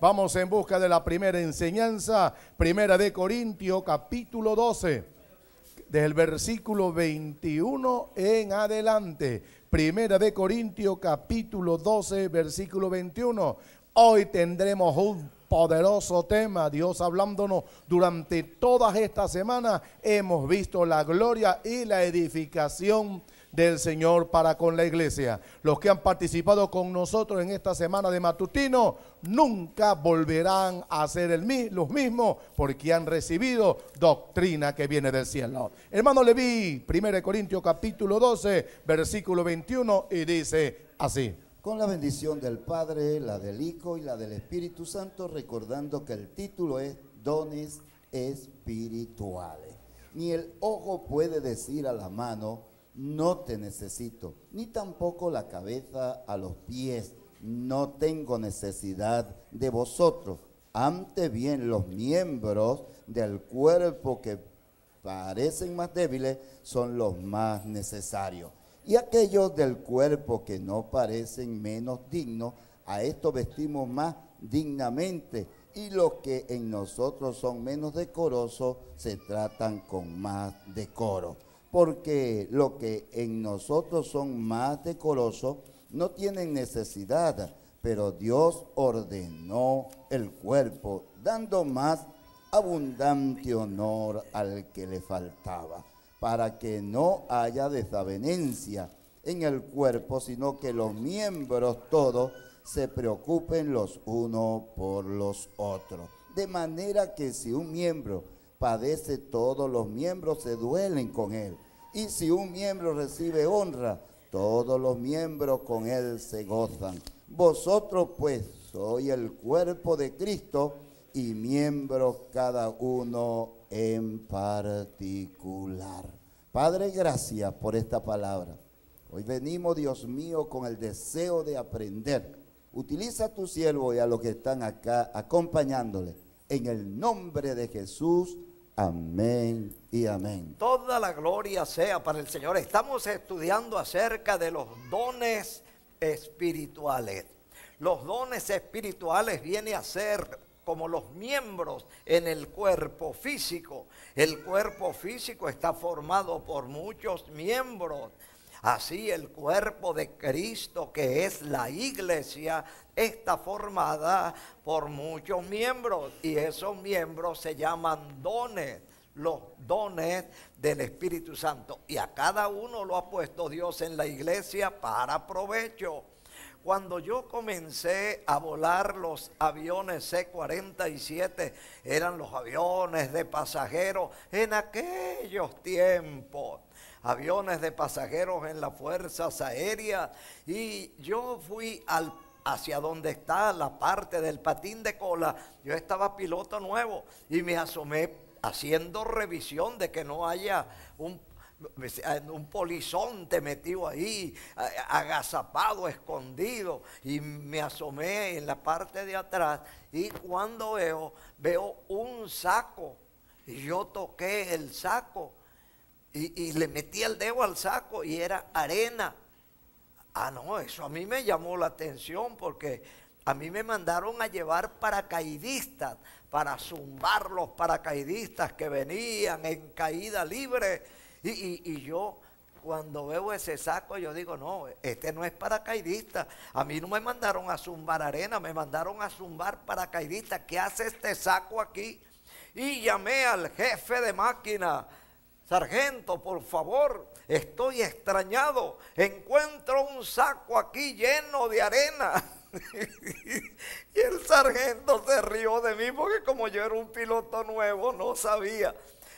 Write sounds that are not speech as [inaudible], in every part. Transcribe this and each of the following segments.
Vamos en busca de la primera enseñanza, primera de Corintio capítulo 12, del versículo 21 en adelante. Primera de Corintio capítulo 12, versículo 21. Hoy tendremos un poderoso tema, Dios hablándonos durante todas estas semanas, hemos visto la gloria y la edificación del Señor para con la iglesia. Los que han participado con nosotros en esta semana de matutino nunca volverán a ser los mismos porque han recibido doctrina que viene del cielo. Hermano Leví, 1 Corintios capítulo 12, versículo 21 y dice así. Con la bendición del Padre, la del Hijo y la del Espíritu Santo, recordando que el título es Dones espirituales. Ni el ojo puede decir a la mano, no te necesito, ni tampoco la cabeza a los pies, no tengo necesidad de vosotros. Antes bien, los miembros del cuerpo que parecen más débiles son los más necesarios. Y aquellos del cuerpo que no parecen menos dignos, a estos vestimos más dignamente. Y los que en nosotros son menos decorosos se tratan con más decoro porque lo que en nosotros son más decorosos no tienen necesidad, pero Dios ordenó el cuerpo, dando más abundante honor al que le faltaba, para que no haya desavenencia en el cuerpo, sino que los miembros todos se preocupen los unos por los otros. De manera que si un miembro padece todos los miembros, se duelen con él. Y si un miembro recibe honra, todos los miembros con él se gozan. Vosotros pues sois el cuerpo de Cristo y miembros cada uno en particular. Padre, gracias por esta palabra. Hoy venimos, Dios mío, con el deseo de aprender. Utiliza a tu siervo y a los que están acá acompañándole. En el nombre de Jesús. Amén y amén. Toda la gloria sea para el Señor. Estamos estudiando acerca de los dones espirituales. Los dones espirituales vienen a ser como los miembros en el cuerpo físico. El cuerpo físico está formado por muchos miembros Así el cuerpo de Cristo, que es la iglesia, está formada por muchos miembros y esos miembros se llaman dones los dones del Espíritu Santo. Y a cada uno lo ha puesto Dios en la iglesia para provecho. Cuando yo comencé a volar los aviones C-47, eran los aviones de pasajeros en aquellos tiempos aviones de pasajeros en las fuerzas aéreas y yo fui al hacia donde está la parte del patín de cola. Yo estaba piloto nuevo y me asomé haciendo revisión de que no haya un un polizonte metido ahí, agazapado, escondido, y me asomé en la parte de atrás y cuando veo, veo un saco, y yo toqué el saco y, le metí el dedo al saco y era arena. Ah, no, eso a mí me llamó la atención porque a mí me mandaron a llevar paracaidistas para zumbar los paracaidistas que venían en caída libre. Y, yo cuando veo ese saco, yo digo, no, este no es paracaidista. A mí no me mandaron a zumbar arena, me mandaron a zumbar paracaidistas ¿Qué hace este saco aquí? Y llamé al jefe de máquina Sargento, por favor, estoy extrañado. Encuentro un saco aquí lleno de arena. [laughs] y el sargento se rió de mí porque como yo era un piloto nuevo, no sabía.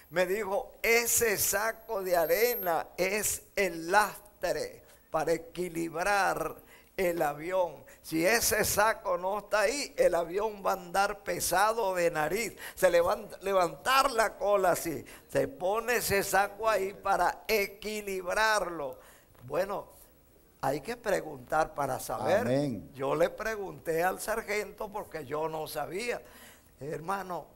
Me dijo, ese saco de arena es el lastre para equilibrar el avión. Si ese saco no está ahí, el avión va a andar pesado de nariz. Se levanta, levantar la cola así. Se pone ese saco ahí para equilibrarlo. Bueno, hay que preguntar para saber. Yo le pregunté al sargento porque yo no sabía. Hermano,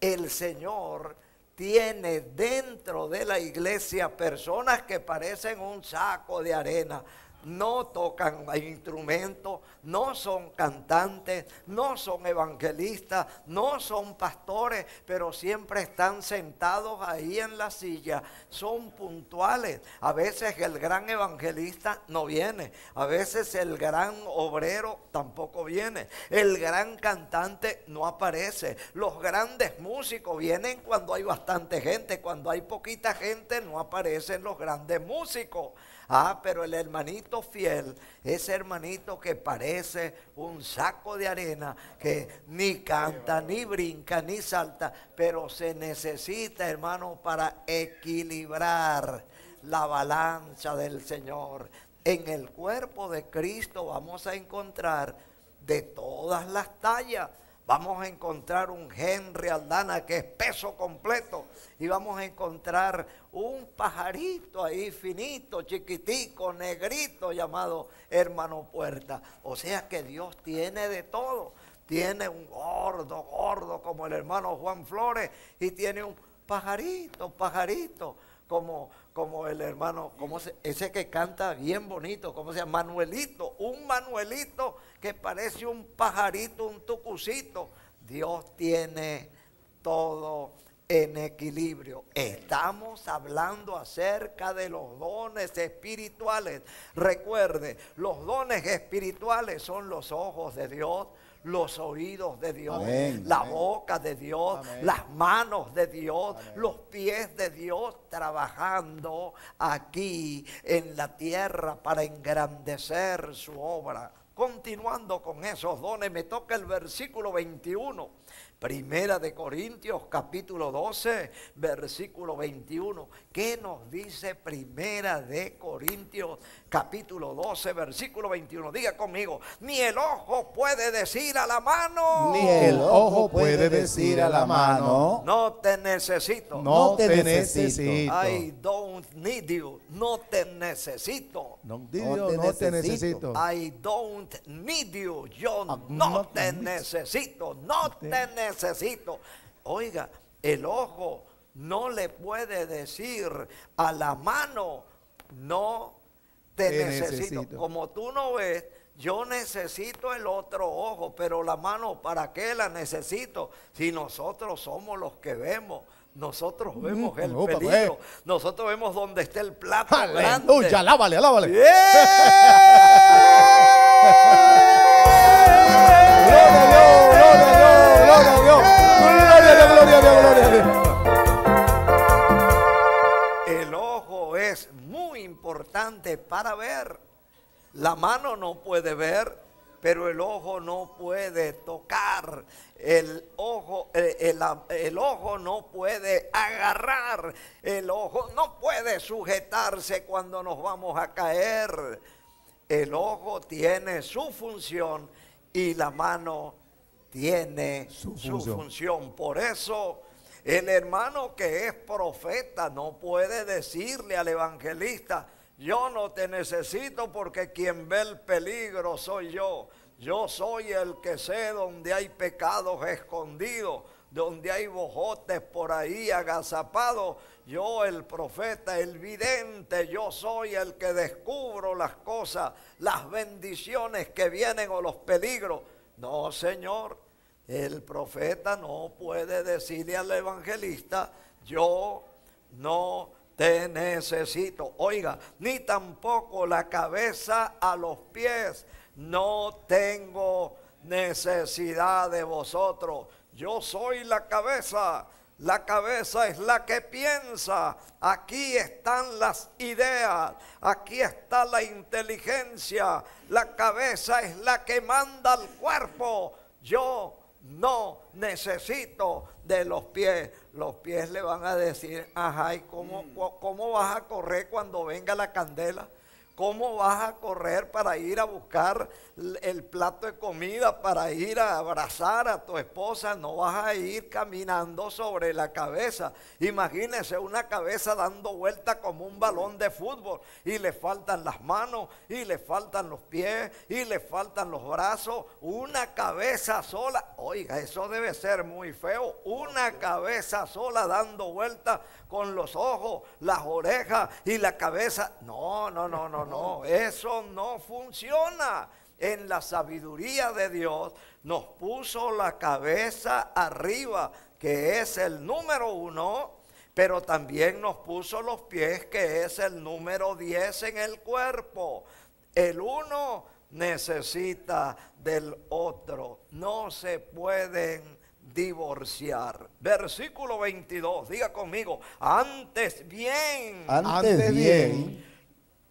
el Señor tiene dentro de la iglesia personas que parecen un saco de arena no tocan instrumentos, no son cantantes, no son evangelistas, no son pastores, pero siempre están sentados ahí en la silla, son puntuales. A veces el gran evangelista no viene, a veces el gran obrero tampoco viene, el gran cantante no aparece, los grandes músicos vienen cuando hay bastante gente, cuando hay poquita gente no aparecen los grandes músicos. Ah, pero el hermanito fiel, ese hermanito que parece un saco de arena, que ni canta, ni brinca, ni salta, pero se necesita, hermano, para equilibrar la balanza del Señor. En el cuerpo de Cristo vamos a encontrar de todas las tallas Vamos a encontrar un Henry Aldana que es peso completo. Y vamos a encontrar un pajarito ahí finito, chiquitico, negrito, llamado hermano puerta. O sea que Dios tiene de todo. Tiene un gordo, gordo como el hermano Juan Flores. Y tiene un pajarito, pajarito como, como el hermano, ese que canta bien bonito, como se llama? Manuelito, un Manuelito que parece un pajarito, un tucucito. Dios tiene todo en equilibrio. Estamos hablando acerca de los dones espirituales. Recuerde, los dones espirituales son los ojos de Dios, los oídos de Dios, la boca de Dios, las manos de Dios, los pies de Dios trabajando aquí en la tierra para engrandecer su obra. Continuando con esos dones, me toca el versículo 21 Primera de Corintios capítulo 12, versículo 21. ¿Qué nos dice Primera de Corintios capítulo 12, versículo 21? Diga conmigo, ni el ojo puede decir a la mano. Ni el ojo puede decir a la mano. No te necesito. No, te, necesito. I don't need you. No te necesito. No, te, necesito. I don't need you. Yo ah, no te necesito. No te necesito necesito. Oiga, el ojo no le puede decir a la mano, no te, necesito. Como tú no ves, yo necesito el otro ojo, pero la mano, ¿para qué la necesito? Si nosotros somos los que vemos. Nosotros mm, vemos el pues. peligro. Nosotros vemos dónde está el plato Aleluya, grande. [laughs] El ojo es muy importante para ver. La mano no puede ver, pero el ojo no puede tocar, el ojo, eh, ah, el, ojo no puede agarrar, el ojo no puede sujetarse cuando nos vamos a caer. El ojo tiene su función y la mano tiene su, función. Por eso el hermano que es profeta no puede decirle al evangelista, yo no te necesito porque quien ve el peligro soy yo. Yo soy el que sé donde hay pecados escondidos, donde hay bojotes por ahí agazapados. Yo el profeta, el vidente, yo soy el que descubro las cosas, las bendiciones que vienen o los peligros. No, Señor, el profeta no puede decirle al evangelista, yo no te necesito. Oiga, ni tampoco la cabeza a los pies. No tengo necesidad de vosotros. Yo soy la cabeza. La cabeza es la que piensa. Aquí están las ideas. Aquí está la inteligencia. La cabeza es la que manda al cuerpo. Yo no necesito de los pies. Los pies le van a decir, ajá, ¿y cómo, mm. cómo vas a correr cuando venga la candela? ¿Cómo vas a correr para ir a buscar el plato de comida, para ir a abrazar a tu esposa? No vas a ir caminando sobre la cabeza. Imagínense una cabeza dando vuelta como un balón de fútbol y le faltan las manos y le faltan los pies y le faltan los brazos. Una cabeza sola. Oiga, eso debe ser muy feo. Una cabeza sola dando vuelta con los ojos, las orejas y la cabeza. No, no, no, no no, eso no funciona. En la sabiduría de Dios nos puso la cabeza arriba, que es el número uno, pero también nos puso los pies, que es el número diez en el cuerpo. El uno necesita del otro. No se pueden divorciar. Versículo 22, diga conmigo, antes bien, antes, bien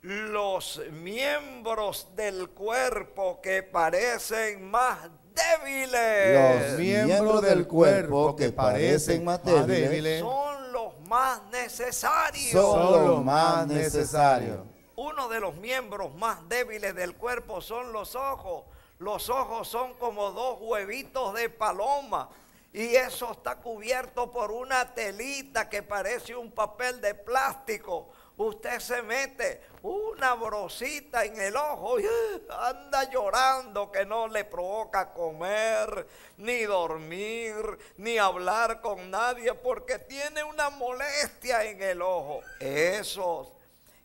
los miembros del cuerpo que parecen más débiles. Los miembros del cuerpo que parecen más débiles son los más necesarios. Son los más necesarios. Uno de los miembros más débiles del cuerpo son los ojos. Los ojos son como dos huevitos de paloma. Y eso está cubierto por una telita que parece un papel de plástico usted se mete una brosita en el ojo y ¡ah! anda llorando que no le provoca comer, ni dormir, ni hablar con nadie porque tiene una molestia en el ojo. Esos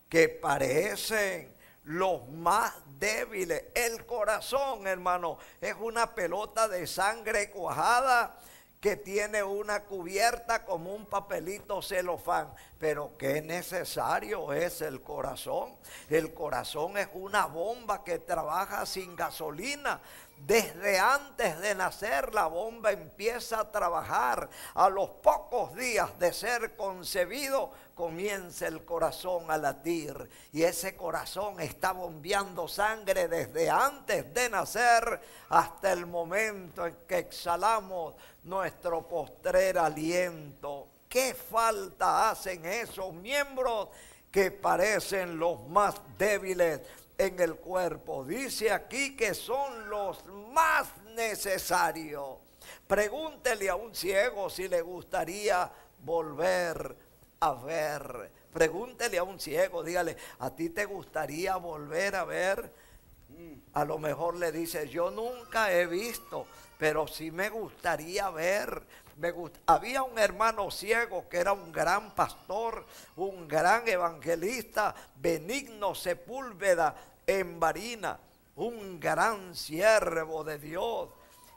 que parecen los más débiles. El corazón, hermano, es una pelota de sangre cuajada que tiene una cubierta como un papelito celofán. Pero qué necesario es el corazón. El corazón es una bomba que trabaja sin gasolina. Desde antes de nacer la bomba empieza a trabajar. A los pocos días de ser concebido comienza el corazón a latir y ese corazón está bombeando sangre desde antes de nacer hasta el momento en que exhalamos nuestro postrer aliento. ¿Qué falta hacen esos miembros que parecen los más débiles en el cuerpo? Dice aquí que son los más necesarios. Pregúntele a un ciego si le gustaría volver a ver. Pregúntele a un ciego, dígale, ¿a ti te gustaría volver a ver? Mm, a lo mejor le dice, yo nunca he visto, pero sí me gustaría ver. Me gust Había un hermano ciego que era un gran pastor, un gran evangelista, Benigno Sepúlveda en Barina, un gran siervo de Dios.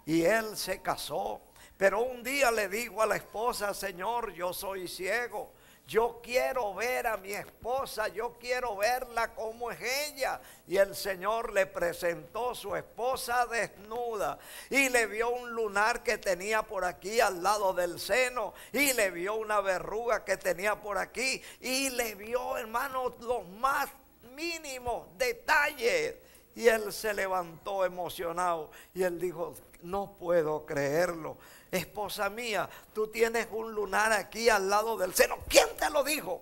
Y él se casó. Pero un día le dijo a la esposa, Señor, yo soy ciego yo quiero ver a mi esposa, yo quiero verla como es ella. Y el Señor le presentó su esposa desnuda y le vio un lunar que tenía por aquí al lado del seno y le vio una verruga que tenía por aquí y le vio, hermano los más mínimos detalles. Y él se levantó emocionado y él dijo, no puedo creerlo esposa mía, tú tienes un lunar aquí al lado del seno. ¿Quién te lo dijo?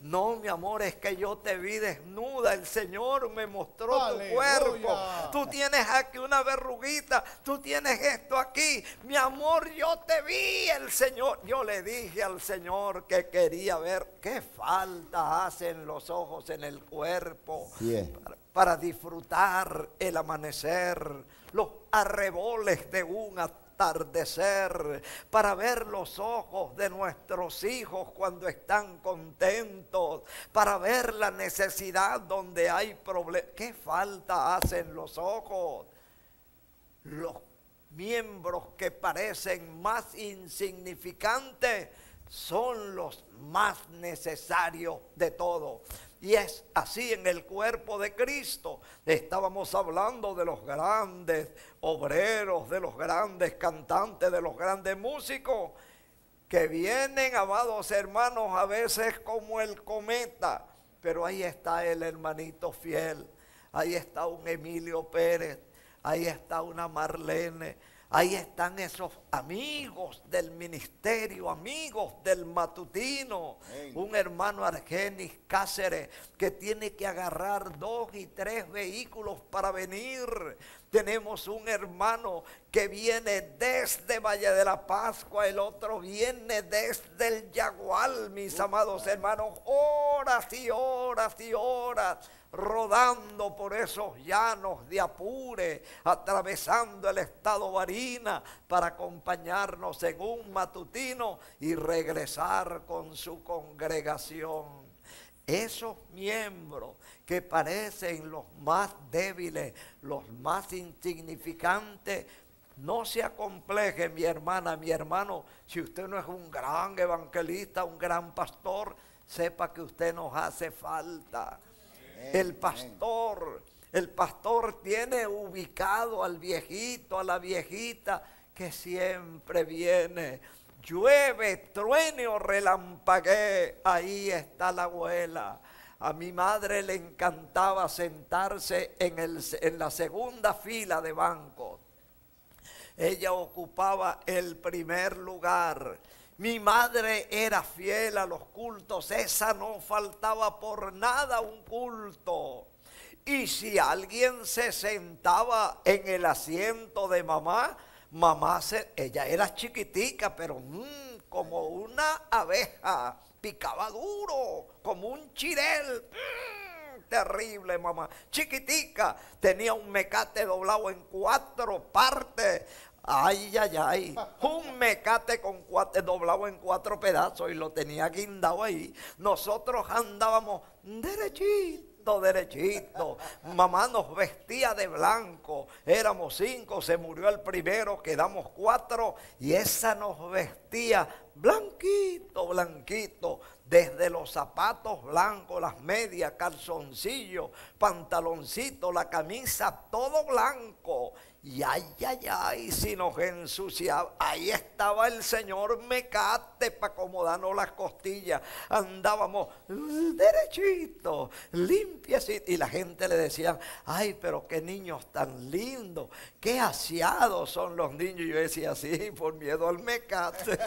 No, mi amor, es que yo te vi desnuda. El Señor me mostró tu cuerpo. Tú tienes aquí una verruguita. Tú tienes esto aquí. Mi amor, yo te vi. El Señor, yo le dije al Señor que quería ver qué falta hacen los ojos en el cuerpo para, disfrutar el amanecer, los arreboles de un atardecer, para ver los ojos de nuestros hijos cuando están contentos, para ver la necesidad donde hay problemas. ¿Qué falta hacen los ojos? Los miembros que parecen más insignificantes son los más necesarios de todo. Y es así en el cuerpo de Cristo. Estábamos hablando de los grandes obreros, de los grandes cantantes, de los grandes músicos, que vienen, amados hermanos, a veces como el cometa. Pero ahí está el hermanito fiel. Ahí está un Emilio Pérez. Ahí está una Marlene Ahí están esos amigos del ministerio, amigos del matutino. Un hermano Argenis Cáceres que tiene que agarrar dos y tres vehículos para venir. Tenemos un hermano que viene desde Valle de la Pascua, el otro viene desde el Yagual, mis amados hermanos. Horas y horas y horas rodando por esos llanos de Apure, atravesando el estado Varina para acompañarnos en un matutino y regresar con su congregación. Esos miembros que parecen los más débiles, los más insignificantes, no se acompleje, mi hermana, mi hermano, si usted no es un gran evangelista, un gran pastor, sepa que usted nos hace falta el pastor, el pastor tiene ubicado al viejito, a la viejita que siempre viene. Llueve, truene o relampaguee, ahí está la abuela. A mi madre le encantaba sentarse en, el, en la segunda fila de banco Ella ocupaba el primer lugar mi madre era fiel a los cultos, esa no faltaba por nada un culto. Y si alguien se sentaba en el asiento de mamá, mamá, ella era chiquitica, pero mm, como una abeja, picaba duro, como un chirel. Mm, terrible, mamá. Chiquitica, tenía un mecate doblado en cuatro partes. Ay, ay, ay. Un mecate con doblado en cuatro pedazos y lo tenía guindado ahí. Nosotros andábamos derechito, derechito. Mamá nos vestía de blanco. Éramos cinco, se murió el primero, quedamos cuatro y esa nos vestía blanquito, blanquito desde los zapatos blancos, las medias, calzoncillos, pantaloncito, la camisa, todo blanco. Y ay, ay, ay, si nos ensuciaba. Ahí estaba el señor Mecate para acomodarnos las costillas. Andábamos derechito, limpiecito. Y la gente le decía, ay, pero qué niños tan lindos, qué aseados son los niños. Y yo decía así, por miedo al Mecate.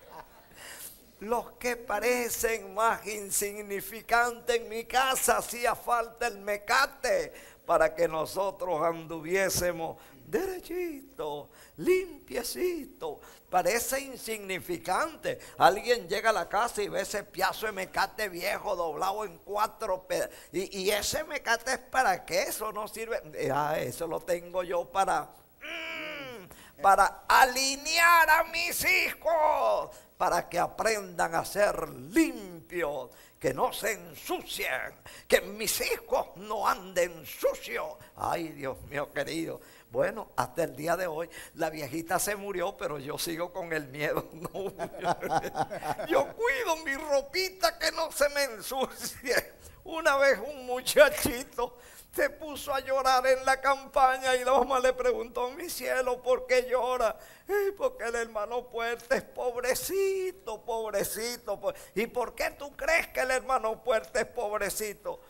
[laughs] los que parecen más insignificantes en mi casa, hacía falta el mecate para que nosotros anduviésemos derechito, limpiecito. Parece insignificante. Alguien llega a la casa y ve ese piazo de mecate viejo doblado en cuatro pedazos. Y, ese mecate es para qué, eso no sirve. Ah, eso lo tengo yo para... Mm, para alinear a mis hijos, para que aprendan a ser limpios que no se ensucien, que mis hijos no anden sucios. Ay, Dios mío querido. Bueno, hasta el día de hoy la viejita se murió, pero yo sigo con el miedo. [laughs] [laughs] yo cuido mi ropita que no se me ensucie. Una vez un muchachito se puso a llorar en la campaña y la mamá le preguntó, mi cielo, ¿por qué llora? Y porque el hermano Puerta es pobrecito, pobrecito. ¿Y por qué tú crees que el hermano Puerta es pobrecito?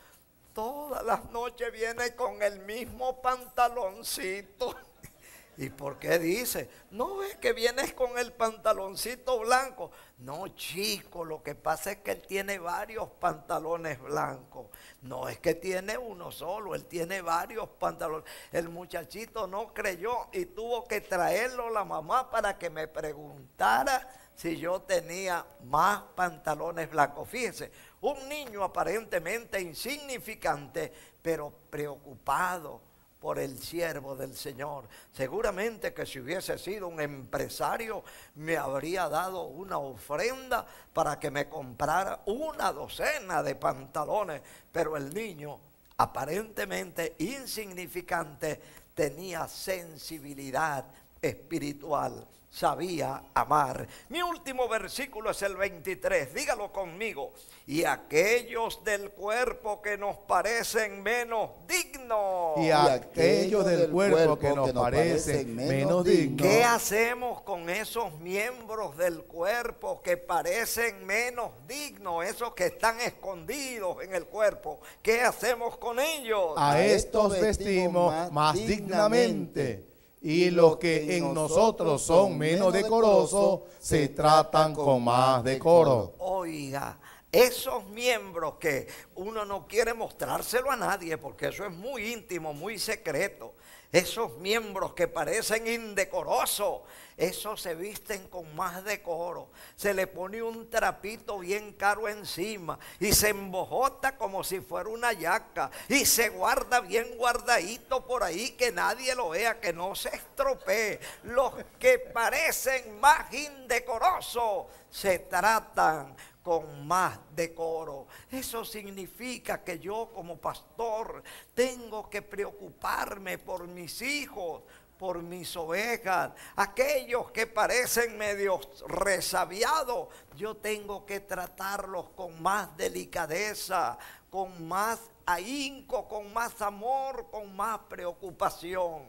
Todas las noches viene con el mismo pantaloncito. [laughs] ¿Y por qué dice? No es que vienes con el pantaloncito blanco. No, chico, lo que pasa es que él tiene varios pantalones blancos. No es que tiene uno solo, él tiene varios pantalones. El muchachito no creyó y tuvo que traerlo la mamá para que me preguntara si yo tenía más pantalones blancos. Fíjense, un niño aparentemente insignificante, pero preocupado por el siervo del Señor. Seguramente que si hubiese sido un empresario, me habría dado una ofrenda para que me comprara una docena de pantalones. Pero el niño, aparentemente insignificante, tenía sensibilidad espiritual sabía amar. Mi último versículo es el 23, dígalo conmigo. Y aquellos del cuerpo que nos parecen menos dignos. Y aquellos del, cuerpo, que, nos parecen, menos dignos. ¿Qué hacemos con esos miembros del cuerpo que parecen menos dignos, esos que están escondidos en el cuerpo? ¿Qué hacemos con ellos? A estos vestimos más dignamente y los que en nosotros son menos decorosos se tratan con más decoro. Oiga, esos miembros que uno no quiere mostrárselo a nadie porque eso es muy íntimo, muy secreto. Esos miembros que parecen indecorosos, esos se visten con más decoro. Se le pone un trapito bien caro encima y se embojota como si fuera una yaca y se guarda bien guardadito por ahí que nadie lo vea, que no se estropee. Los que parecen más indecorosos se tratan con más decoro. Eso significa que yo como pastor tengo que preocuparme por mis hijos, por mis ovejas, aquellos que parecen medio resabiados, yo tengo que tratarlos con más delicadeza, con más ahínco, con más amor, con más preocupación.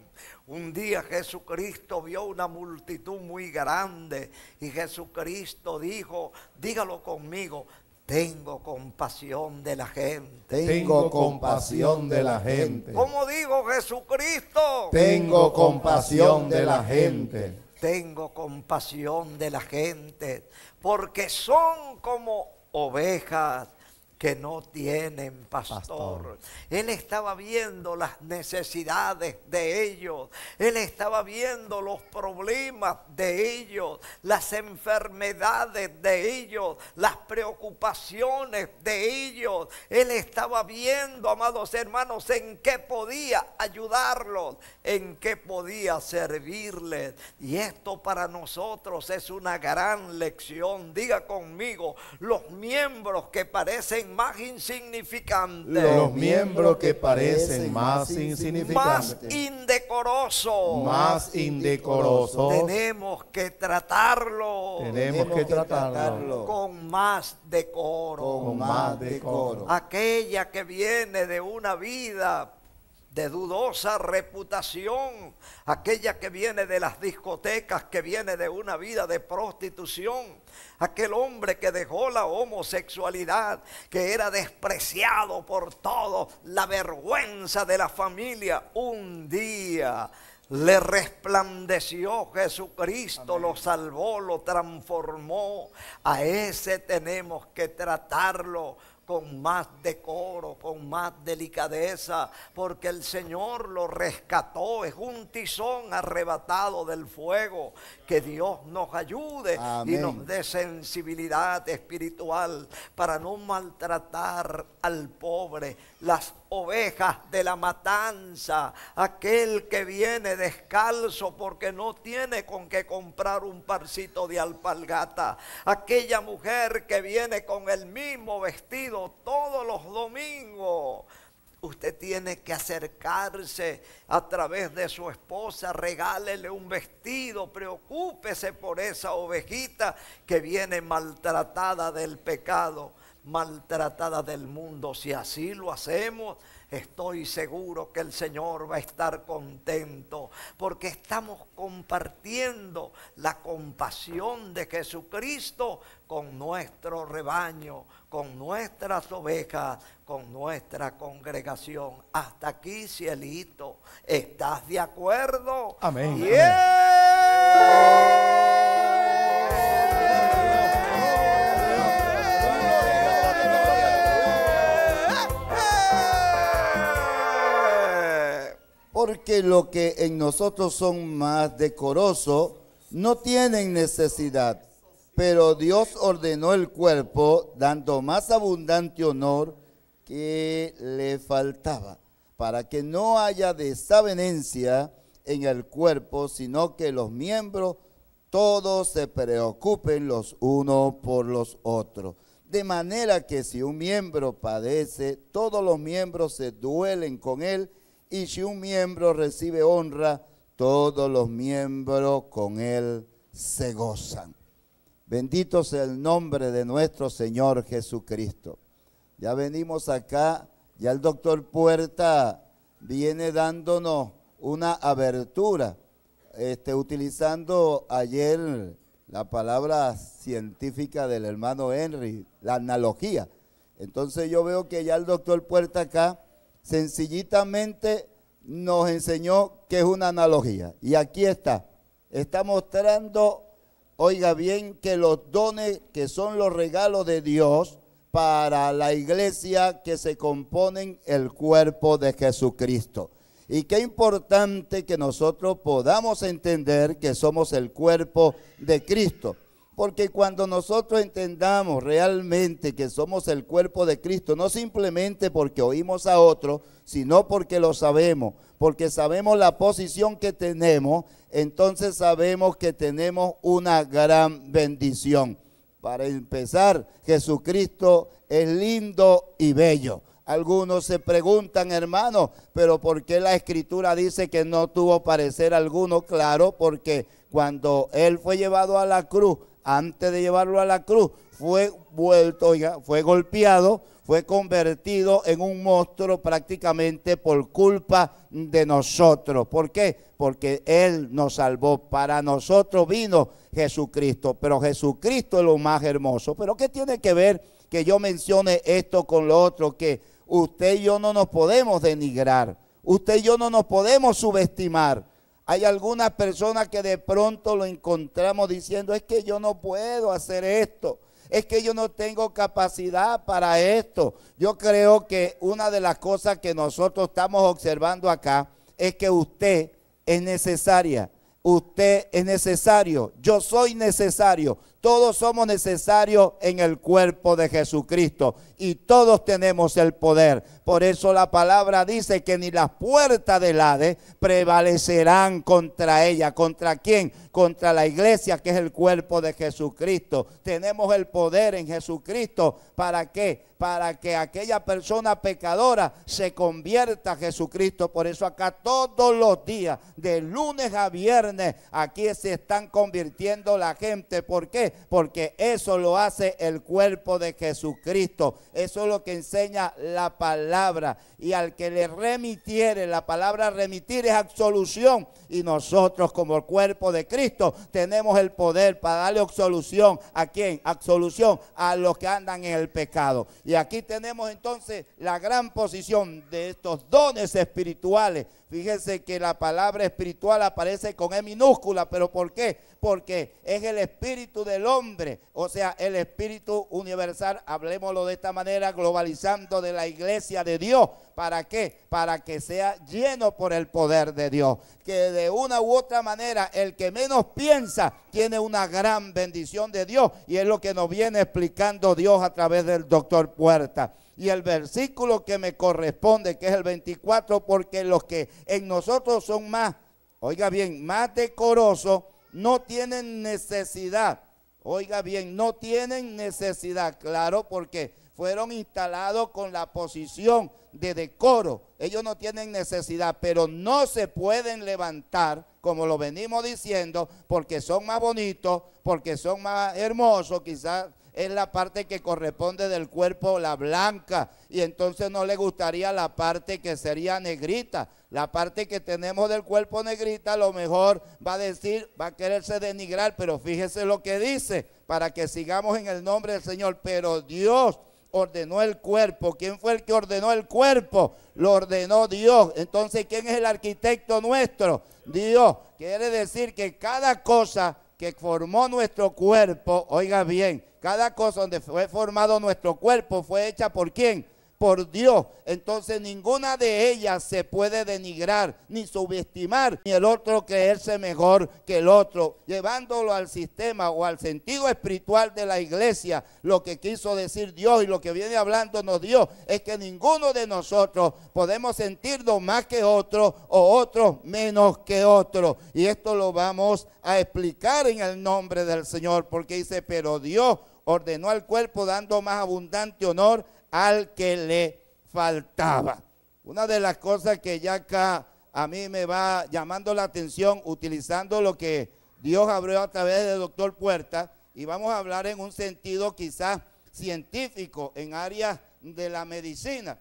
Un día Jesucristo vio una multitud muy grande y Jesucristo dijo, dígalo conmigo, tengo compasión de la gente. Tengo compasión de la gente. Como digo Jesucristo. Tengo compasión de la gente. Tengo compasión de la gente. Porque son como ovejas que no tienen pastor. Él estaba viendo las necesidades de ellos, él estaba viendo los problemas de ellos, las enfermedades de ellos, las preocupaciones de ellos. Él estaba viendo, amados hermanos, en qué podía ayudarlos, en qué podía servirles. Y esto para nosotros es una gran lección. Diga conmigo, los miembros que parecen más más de Los miembros que parecen más insignificantes. Más indecoroso Más indecoroso Tenemos que tratarlo. Tenemos que tratarlo. Con más decoro. Con más decoro. Aquella que viene de una vida de dudosa reputación, aquella que viene de las discotecas, que viene de una vida de prostitución, Aquel hombre que dejó la homosexualidad, que era despreciado por todo, la vergüenza de la familia, un día le resplandeció Jesucristo, lo salvó, lo transformó. A ese tenemos que tratarlo con más decoro, con más delicadeza, porque el Señor lo rescató. Es un tizón arrebatado del fuego. Que Dios nos ayude y nos dé sensibilidad espiritual para no maltratar al pobre, las ovejas de la matanza, aquel que viene descalzo porque no tiene con qué comprar un parcito de alpalgata aquella mujer que viene con el mismo vestido todos los domingos. Usted tiene que acercarse a través de su esposa, regálele un vestido, preocúpese por esa ovejita que viene maltratada del pecado maltratada del mundo. Si así lo hacemos, estoy seguro que el Señor va a estar contento porque estamos compartiendo la compasión de Jesucristo con nuestro rebaño, con nuestras ovejas, con nuestra congregación. Hasta aquí, cielito, ¿estás de acuerdo? Amén. Amén. porque lo que en nosotros son más decoroso no tienen necesidad, pero Dios ordenó el cuerpo dando más abundante honor que le faltaba, para que no haya desavenencia en el cuerpo, sino que los miembros todos se preocupen los unos por los otros. De manera que si un miembro padece, todos los miembros se duelen con él y si un miembro recibe honra, todos los miembros con él se gozan. Bendito sea el nombre de nuestro Señor Jesucristo. Ya venimos acá, ya el doctor Puerta viene dándonos una abertura, este, utilizando ayer la palabra científica del hermano Henry, la analogía. Entonces yo veo que ya el doctor Puerta acá sencillitamente nos enseñó que es una analogía. Y aquí está. Está mostrando, oiga bien, que los dones que son los regalos de Dios para la iglesia que se componen el cuerpo de Jesucristo. Y qué importante que nosotros podamos entender que somos el cuerpo de Cristo. Porque cuando nosotros entendamos realmente que somos el cuerpo de Cristo, no simplemente porque oímos a otro, sino porque lo sabemos, porque sabemos la posición que tenemos, entonces sabemos que tenemos una gran bendición. Para empezar, Jesucristo es lindo y bello. Algunos se preguntan, hermano, pero ¿por qué la escritura dice que no tuvo parecer alguno? Claro, porque cuando Él fue llevado a la cruz, antes de llevarlo a la cruz, fue vuelto, fue golpeado, fue convertido en un monstruo prácticamente por culpa de nosotros. ¿Por qué? Porque Él nos salvó. Para nosotros vino Jesucristo, pero Jesucristo es lo más hermoso. Pero ¿qué tiene que ver que yo mencione esto con lo otro? Que usted y yo no nos podemos denigrar, usted y yo no nos podemos subestimar. Hay algunas personas que de pronto lo encontramos diciendo, es que yo no puedo hacer esto, es que yo no tengo capacidad para esto. Yo creo que una de las cosas que nosotros estamos observando acá es que usted es necesaria, usted es necesario, yo soy necesario, todos somos necesarios en el cuerpo de Jesucristo y todos tenemos el poder. Por eso la palabra dice que ni las puertas del Hades prevalecerán contra ella. ¿Contra quién? Contra la iglesia que es el cuerpo de Jesucristo. Tenemos el poder en Jesucristo. ¿Para qué? Para que aquella persona pecadora se convierta a Jesucristo. Por eso acá todos los días, de lunes a viernes, aquí se están convirtiendo la gente. ¿Por qué? Porque eso lo hace el cuerpo de Jesucristo. Eso es lo que enseña la palabra. Y al que le remitiere, la palabra remitir es absolución. Y nosotros como el cuerpo de Cristo tenemos el poder para darle absolución. ¿A quién? Absolución a los que andan en el pecado. Y aquí tenemos entonces la gran posición de estos dones espirituales Fíjense que la palabra espiritual aparece con E minúscula, pero ¿por qué? Porque es el espíritu del hombre, o sea, el espíritu universal, hablemoslo de esta manera, globalizando de la iglesia de Dios. ¿Para qué? Para que sea lleno por el poder de Dios. Que de una u otra manera, el que menos piensa tiene una gran bendición de Dios. Y es lo que nos viene explicando Dios a través del doctor Puerta. Y el versículo que me corresponde, que es el 24, porque los que en nosotros son más, oiga bien, más decorosos, no tienen necesidad. Oiga bien, no tienen necesidad, claro, porque fueron instalados con la posición de decoro. Ellos no tienen necesidad, pero no se pueden levantar, como lo venimos diciendo, porque son más bonitos, porque son más hermosos, quizás es la parte que corresponde del cuerpo, la blanca, y entonces no le gustaría la parte que sería negrita. La parte que tenemos del cuerpo negrita a lo mejor va a decir, va a quererse denigrar, pero fíjese lo que dice, para que sigamos en el nombre del Señor, pero Dios ordenó el cuerpo. ¿Quién fue el que ordenó el cuerpo? Lo ordenó Dios. Entonces, ¿quién es el arquitecto nuestro? Dios. Quiere decir que cada cosa que formó nuestro cuerpo, oiga bien, cada cosa donde fue formado nuestro cuerpo fue hecha por quién? por Dios. Entonces ninguna de ellas se puede denigrar ni subestimar, ni el otro creerse mejor que el otro, llevándolo al sistema o al sentido espiritual de la iglesia. Lo que quiso decir Dios y lo que viene hablándonos Dios es que ninguno de nosotros podemos sentirnos más que otro o otro menos que otro. Y esto lo vamos a explicar en el nombre del Señor, porque dice, pero Dios ordenó al cuerpo dando más abundante honor al que le faltaba. Una de las cosas que ya acá a mí me va llamando la atención, utilizando lo que Dios abrió a través del doctor Puerta, y vamos a hablar en un sentido quizás científico, en áreas de la medicina,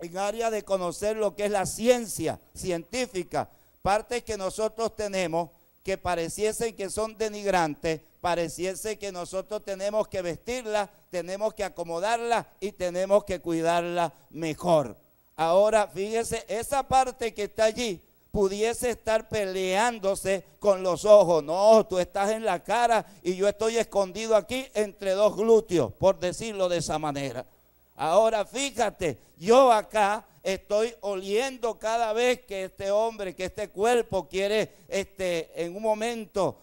en área de conocer lo que es la ciencia científica, partes que nosotros tenemos que pareciesen que son denigrantes, pareciese que nosotros tenemos que vestirla, tenemos que acomodarla y tenemos que cuidarla mejor. Ahora, fíjese, esa parte que está allí pudiese estar peleándose con los ojos. No, tú estás en la cara y yo estoy escondido aquí entre dos glúteos, por decirlo de esa manera. Ahora, fíjate, yo acá estoy oliendo cada vez que este hombre, que este cuerpo quiere este, en un momento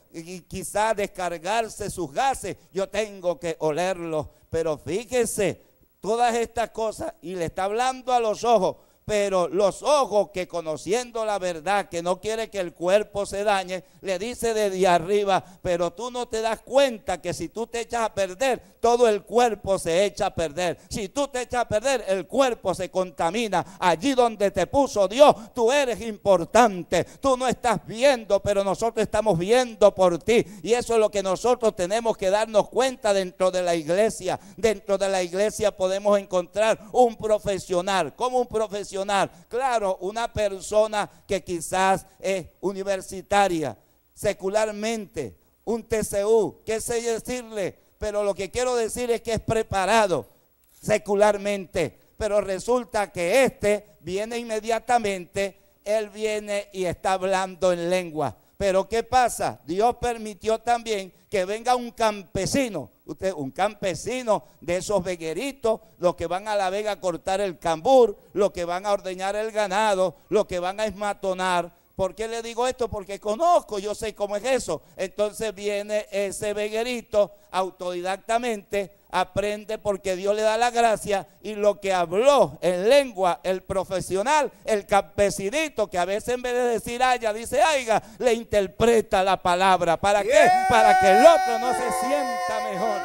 quizá descargarse sus gases, yo tengo que olerlo, Pero fíjese, todas estas cosas, y le está hablando a los ojos, pero los ojos que conociendo la verdad, que no quiere que el cuerpo se dañe, le dice desde arriba, pero tú no te das cuenta que si tú te echas a perder, todo el cuerpo se echa a perder. Si tú te echas a perder, el cuerpo se contamina. Allí donde te puso Dios, tú eres importante. Tú no estás viendo, pero nosotros estamos viendo por ti. Y eso es lo que nosotros tenemos que darnos cuenta dentro de la iglesia. Dentro de la iglesia podemos encontrar un profesional. como un profesional? Claro, una persona que quizás es universitaria, secularmente, un TCU, qué sé decirle, pero lo que quiero decir es que es preparado secularmente. Pero resulta que este viene inmediatamente, él viene y está hablando en lengua. Pero ¿qué pasa? Dios permitió también que venga un campesino, usted, un campesino de esos vegueritos, los que van a la vega a cortar el cambur, los que van a ordeñar el ganado, los que van a esmatonar. ¿Por qué le digo esto? Porque conozco, yo sé cómo es eso. Entonces viene ese veguerito autodidactamente aprende porque Dios le da la gracia y lo que habló en lengua el profesional, el campesinito, que a veces en vez de decir haya, dice aiga, le interpreta la palabra. ¿Para qué? Para que el otro no se sienta mejor.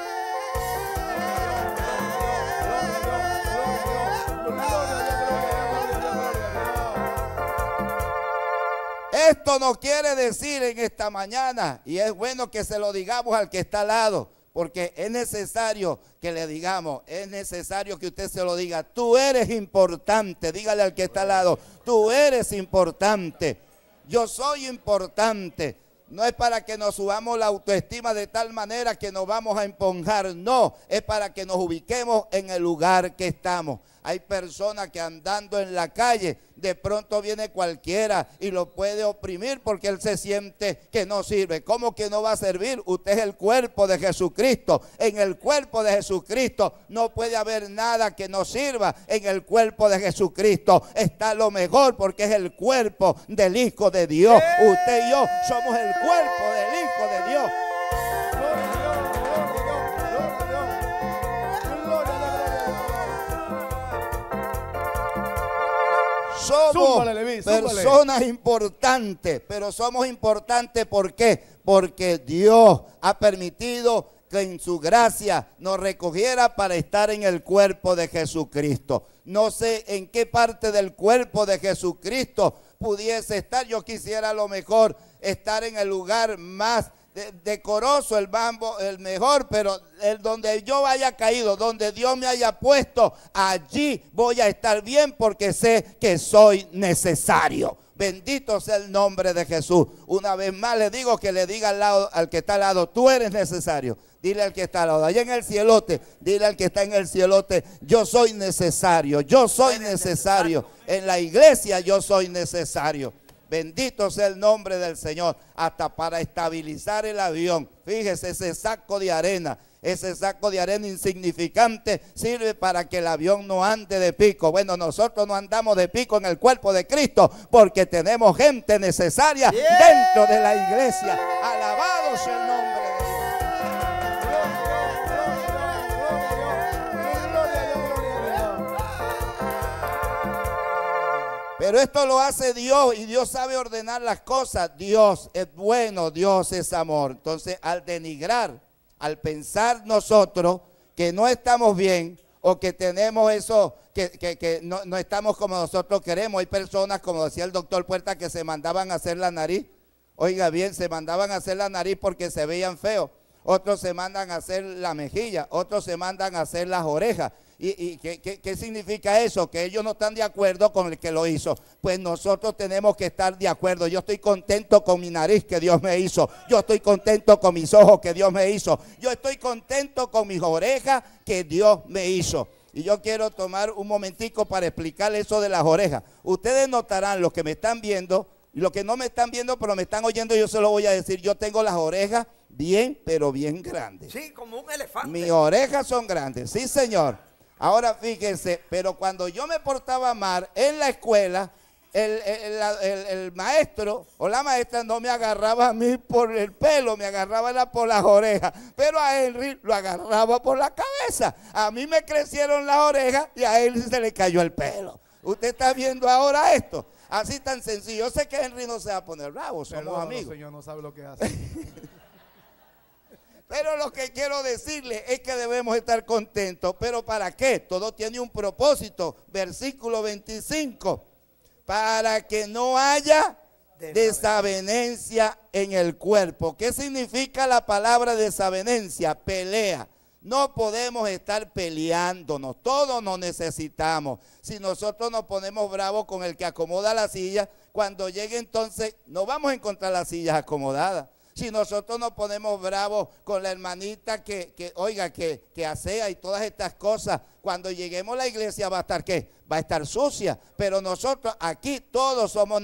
Esto no quiere decir en esta mañana, y es bueno que se lo digamos al que está al lado porque es necesario que le digamos, es necesario que usted se lo diga. Tú eres importante, dígale al que está al lado, tú eres importante. Yo soy importante. No es para que nos subamos la autoestima de tal manera que nos vamos a emponjar, no, es para que nos ubiquemos en el lugar que estamos. Hay personas que andando en la calle, de pronto viene cualquiera y lo puede oprimir porque él se siente que no sirve. ¿Cómo que no va a servir? Usted es el cuerpo de Jesucristo. En el cuerpo de Jesucristo no puede haber nada que no sirva. En el cuerpo de Jesucristo está lo mejor porque es el cuerpo del Hijo de Dios. Usted y yo somos el cuerpo del Hijo Somos personas importantes, pero somos importantes ¿por Porque Dios ha permitido que en su gracia nos recogiera para estar en el cuerpo de Jesucristo. No sé en qué parte del cuerpo de Jesucristo pudiese estar. Yo quisiera a lo mejor estar en el lugar más decoroso, el, bambo, el mejor, pero el donde yo haya caído, donde Dios me haya puesto, allí voy a estar bien porque sé que soy necesario. Bendito sea el nombre de Jesús. Una vez más le digo que le diga al lado, al que está al lado, tú eres necesario. Dile al que está al lado, allá en el cielote, dile al que está en el cielote, yo soy necesario, yo soy necesario. En la iglesia yo soy necesario. Bendito sea el nombre del Señor. Hasta para estabilizar el avión. Fíjese ese saco de arena. Ese saco de arena insignificante sirve para que el avión no ande de pico. Bueno, nosotros no andamos de pico en el cuerpo de Cristo porque tenemos gente necesaria dentro de la iglesia. Alabado sea el nombre Pero esto lo hace Dios y Dios sabe ordenar las cosas. Dios es bueno, Dios es amor. Entonces, al denigrar, al pensar nosotros que no estamos bien o que tenemos eso, que, no, no, estamos como nosotros queremos, hay personas, como decía el doctor Puerta, que se mandaban a hacer la nariz. Oiga bien, se mandaban a hacer la nariz porque se veían feos. Otros se mandan a hacer la mejilla, otros se mandan a hacer las orejas. ¿Y, qué, significa eso? Que ellos no están de acuerdo con el que lo hizo. Pues nosotros tenemos que estar de acuerdo. Yo estoy contento con mi nariz que Dios me hizo. Yo estoy contento con mis ojos que Dios me hizo. Yo estoy contento con mis orejas que Dios me hizo. Y yo quiero tomar un momentico para explicar eso de las orejas. Ustedes notarán, los que me están viendo, los que no me están viendo, pero me están oyendo, yo se lo voy a decir. Yo tengo las orejas bien, pero bien grandes. Sí, como un elefante. Mis orejas son grandes, sí, señor. Ahora fíjense, pero cuando yo me portaba mal en la escuela, el, maestro o la maestra no me agarraba a mí por el pelo, me agarraba por las orejas, pero a Henry lo agarraba por la cabeza. A mí me crecieron las orejas y a él se le cayó el pelo. Usted está viendo ahora esto. Así tan sencillo. Yo sé que Henry no se va a poner bravo, somos amigos. El señor no sabe lo que hace. [laughs] Pero lo que quiero decirle es que debemos estar contentos. ¿Pero para qué? Todo tiene un propósito. Versículo 25. Para que no haya desavenencia en el cuerpo. ¿Qué significa la palabra desavenencia? Pelea. No podemos estar peleándonos, todos nos necesitamos. Si nosotros nos ponemos bravos con el que acomoda la silla, cuando llegue entonces no vamos a encontrar las sillas acomodadas. Si nosotros nos ponemos bravos con la hermanita que, oiga, que, que asea y todas estas cosas, cuando lleguemos a la iglesia va a estar qué? Va a estar sucia. Pero nosotros aquí todos somos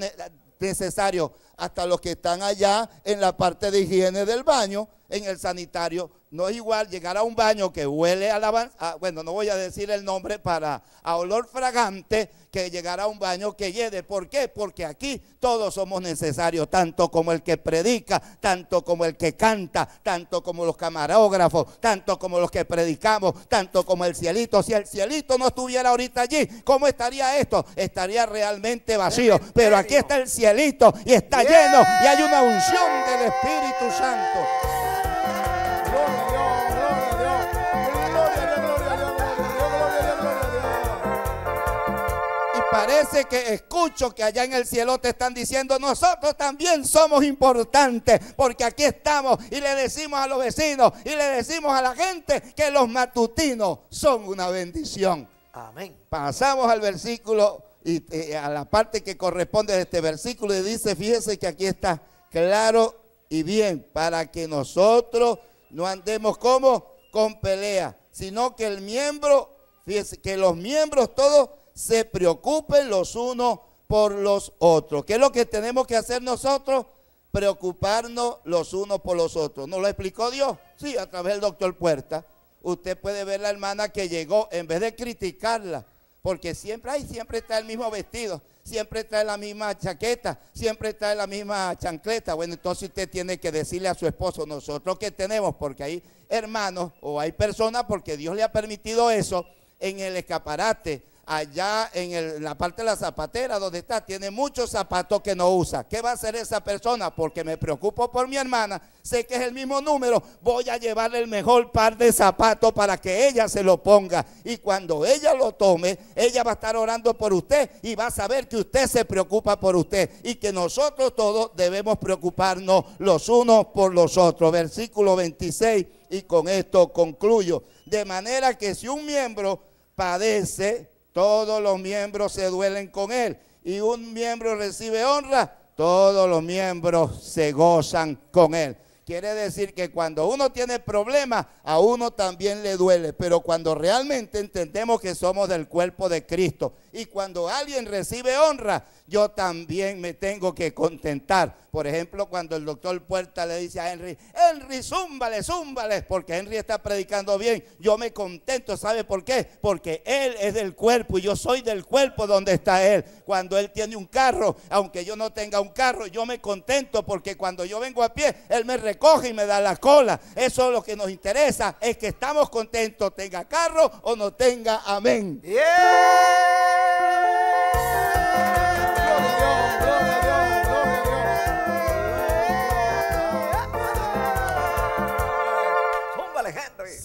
necesarios, hasta los que están allá en la parte de higiene del baño, en el sanitario. No es igual llegar a un baño que huele a la... Ah, bueno, no voy a decir el nombre para... A olor fragante que llegar a un baño que llegue. ¿Por qué? Porque aquí todos somos necesarios, tanto como el que predica, tanto como el que canta, tanto como los camarógrafos, tanto como los que predicamos, tanto como el cielito. Si el cielito no estuviera ahorita allí, ¿cómo estaría esto? Estaría realmente vacío. Pero aquí está el cielito y está lleno y hay una unción del Espíritu Santo. parece que escucho que allá en el cielo te están diciendo, nosotros también somos importantes, porque aquí estamos y le decimos a los vecinos y le decimos a la gente que los matutinos son una bendición. Amén. Pasamos al versículo y, eh, a la parte que corresponde de este versículo y dice, fíjese que aquí está claro y bien, para que nosotros no andemos como con pelea, sino que el miembro, que los miembros todos se preocupen los unos por los otros. ¿Qué es lo que tenemos que hacer nosotros? Preocuparnos los unos por los otros. ¿No lo explicó Dios? Sí, a través del doctor Puerta. Usted puede ver la hermana que llegó, en vez de criticarla, porque siempre, hay, siempre está el mismo vestido, siempre está la misma chaqueta, siempre está la misma chancleta. Bueno, entonces usted tiene que decirle a su esposo, nosotros que tenemos, porque hay hermanos o hay personas, porque Dios le ha permitido eso en el escaparate allá en, la parte de la zapatera donde está, tiene muchos zapatos que no usa. ¿Qué va a hacer esa persona? Porque me preocupo por mi hermana, sé que es el mismo número, voy a llevarle el mejor par de zapatos para que ella se lo ponga. Y cuando ella lo tome, ella va a estar orando por usted y va a saber que usted se preocupa por usted y que nosotros todos debemos preocuparnos los unos por los otros. Versículo 26 y con esto concluyo. De manera que si un miembro padece, todos los miembros se duelen con él. Y un miembro recibe honra, todos los miembros se gozan con él. Quiere decir que cuando uno tiene problemas, a uno también le duele, pero cuando realmente entendemos que somos del cuerpo de Cristo y cuando alguien recibe honra, yo también me tengo que contentar. Por ejemplo, cuando el doctor Puerta le dice a Henry, Henry, zúmbale, zúmbale, porque Henry está predicando bien, yo me contento, ¿sabe por qué? Porque él es del cuerpo y yo soy del cuerpo donde está él. Cuando él tiene un carro, aunque yo no tenga un carro, yo me contento porque cuando yo vengo a pie, él me recoge y me da la cola. Eso es lo que nos interesa, es que estamos contentos, tenga carro o no tenga, amén.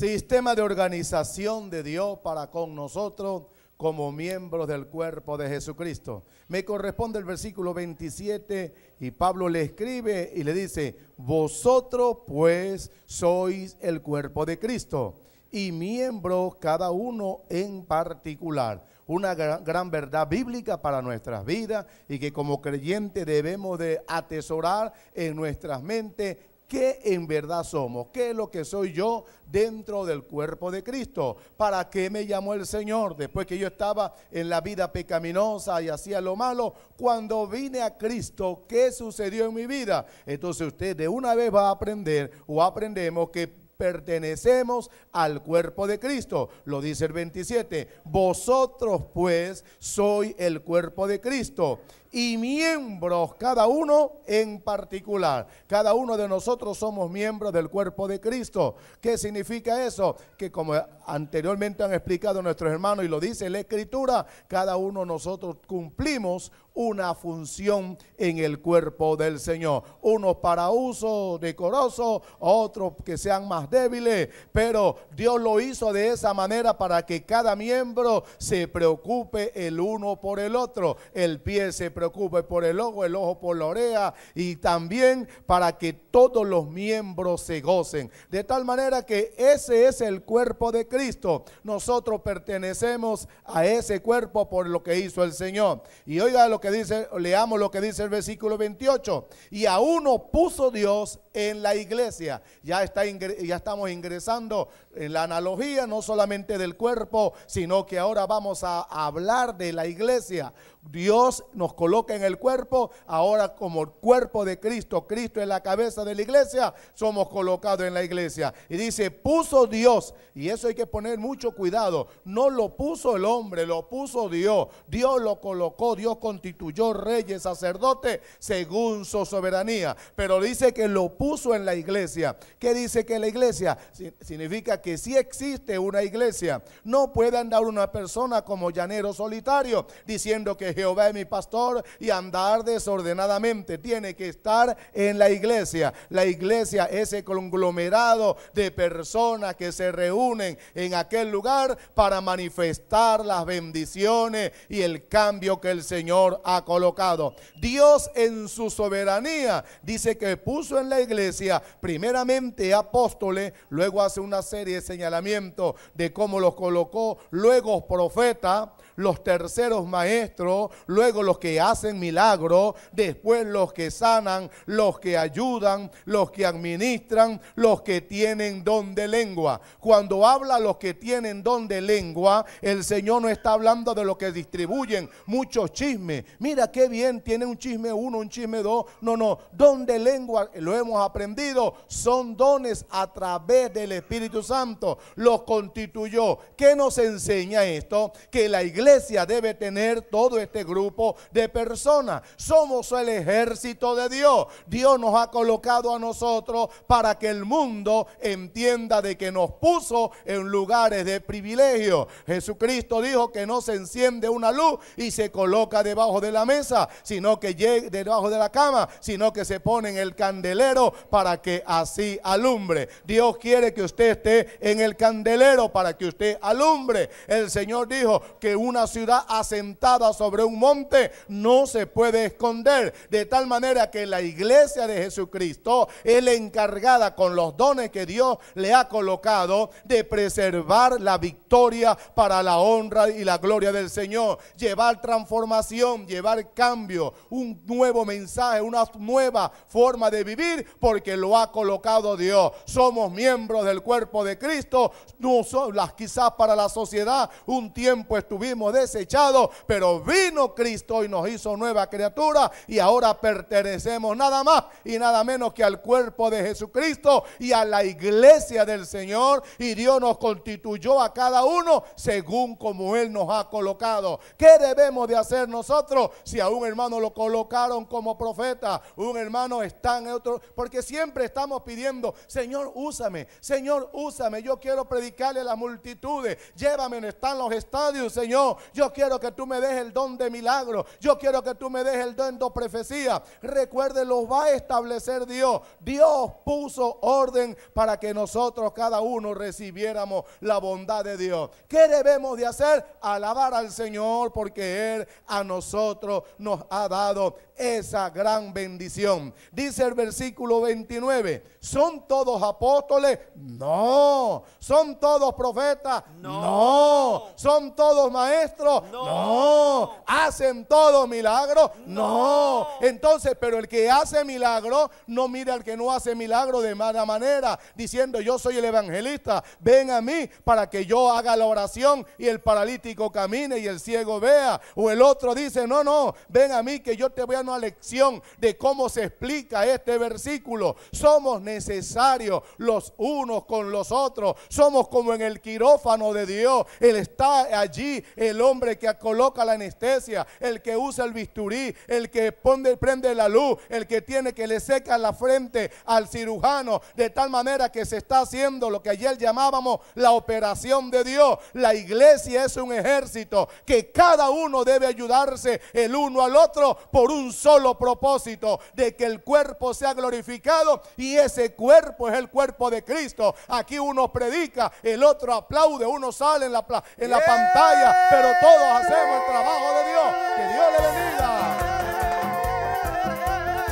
sistema de organización de Dios para con nosotros como miembros del cuerpo de Jesucristo. Me corresponde el versículo 27 y Pablo le escribe y le dice, vosotros pues sois el cuerpo de Cristo y miembros cada uno en particular. Una gran, verdad bíblica para nuestras vidas y que como creyente debemos de atesorar en nuestras mentes qué en verdad somos, qué es lo que soy yo dentro del cuerpo de Cristo, para qué me llamó el Señor después que yo estaba en la vida pecaminosa y hacía lo malo, cuando vine a Cristo, qué sucedió en mi vida. Entonces usted de una vez va a aprender o aprendemos que pertenecemos al cuerpo de Cristo. Lo dice el 27. Vosotros pues soy el cuerpo de Cristo y miembros, cada uno en particular. Cada uno de nosotros somos miembros del cuerpo de Cristo. ¿Qué significa eso? Que como anteriormente han explicado nuestros hermanos y lo dice la Escritura, cada uno de nosotros cumplimos una función en el cuerpo del Señor. Unos para uso decoroso, otros que sean más débiles, pero Dios lo hizo de esa manera para que cada miembro se preocupe el uno por el otro. El pie se preocupe preocupe por el ojo, el ojo por la oreja y también para que todos los miembros se gocen. De tal manera que ese es el cuerpo de Cristo. Nosotros pertenecemos a ese cuerpo por lo que hizo el Señor. Y oiga lo que dice, leamos lo que dice el versículo 28. Y a uno puso Dios en la iglesia. Ya, está, ya estamos ingresando en eh, la analogía no solamente del cuerpo, sino que ahora vamos a hablar de la iglesia. Dios nos coloca en el cuerpo, ahora como el cuerpo de Cristo, Cristo es la cabeza de la iglesia, somos colocados en la iglesia. Y dice, puso Dios, y eso hay que poner mucho cuidado, no lo puso el hombre, lo puso Dios, Dios lo colocó, Dios constituyó reyes, sacerdotes, según su soberanía, pero dice que lo puso en la iglesia. ¿Qué dice que la iglesia? Significa que si existe una iglesia. No puede andar una persona como llanero solitario diciendo que Jehová es mi pastor y andar desordenadamente. Tiene que estar en la iglesia. La iglesia, ese conglomerado de personas que se reúnen en aquel lugar para manifestar las bendiciones y el cambio que el Señor ha colocado. Dios en su soberanía dice que puso en la iglesia primeramente apóstoles, luego hace una serie señalamiento de de cómo los colocó luego profeta los terceros maestros, luego los que hacen milagros, después los que sanan, los que ayudan, los que administran, los que tienen don de lengua. Cuando habla los que tienen don de lengua, el Señor no está hablando de los que distribuyen muchos chismes. Mira qué bien, tiene un chisme uno, un chisme dos. No, no, don de lengua, lo hemos aprendido, son dones a través del Espíritu Santo. Los constituyó. ¿Qué nos enseña esto? Que la iglesia iglesia debe tener todo este grupo de personas. Somos el ejército de Dios. Dios nos ha colocado a nosotros para que el mundo entienda de que nos puso en lugares de privilegio. Jesucristo dijo que no se enciende una luz y se coloca debajo de la mesa, sino que llegue debajo de la cama, sino que se pone en el candelero para que así alumbre. Dios quiere que usted esté en el candelero para que usted alumbre. El Señor dijo que un una ciudad asentada sobre un monte no se puede esconder. De tal manera que la iglesia de Jesucristo es encargada con los dones que Dios le ha colocado de preservar la victoria para la honra y la gloria del Señor. Llevar transformación, llevar cambio, un nuevo mensaje, una nueva forma de vivir porque lo ha colocado Dios. Somos miembros del cuerpo de Cristo. No son las quizás para la sociedad un tiempo estuvimos desechado pero vino Cristo y nos hizo nueva criatura y ahora pertenecemos nada más y nada menos que al cuerpo de Jesucristo y a la iglesia del Señor y Dios nos constituyó a cada uno según como Él nos ha colocado. ¿Qué debemos de hacer nosotros si a un hermano lo colocaron como profeta? Un hermano está en otro, porque siempre estamos pidiendo, Señor, úsame, Señor, úsame, yo quiero predicarle a las multitudes, llévame, están los estadios, Señor yo quiero que tú me des el don de milagro. Yo quiero que tú me des el don de profecía. Recuerde, los va a establecer Dios. Dios puso orden para que nosotros cada uno recibiéramos la bondad de Dios. ¿Qué debemos de hacer? Alabar al Señor porque Él a nosotros nos ha dado esa gran bendición. Dice el versículo 29, ¿son todos apóstoles? No. ¿Son todos profetas? No. ¿Son todos maestros? No. ¿Hacen todos milagros? No. Entonces, pero el que hace milagro no mira al que no hace milagro de mala manera, diciendo yo soy el evangelista, ven a mí para que yo haga la oración y el paralítico camine y el ciego vea. O el otro dice, no, no, ven a mí que yo te voy a lección de cómo se explica este versículo. Somos necesarios los unos con los otros. Somos como en el quirófano de Dios. Él está allí, el hombre que coloca la anestesia, el que usa el bisturí, el que pone, prende la luz, el que tiene que le seca la frente al cirujano, de tal manera que se está haciendo lo que ayer llamábamos la operación de Dios. La iglesia es un ejército que cada uno debe ayudarse el uno al otro por un solo propósito, de que el cuerpo sea glorificado y ese cuerpo es el cuerpo de Cristo. Aquí uno predica, el otro aplaude, uno sale en la, en la pantalla, pero todos hacemos el trabajo de Dios. Que Dios le bendiga.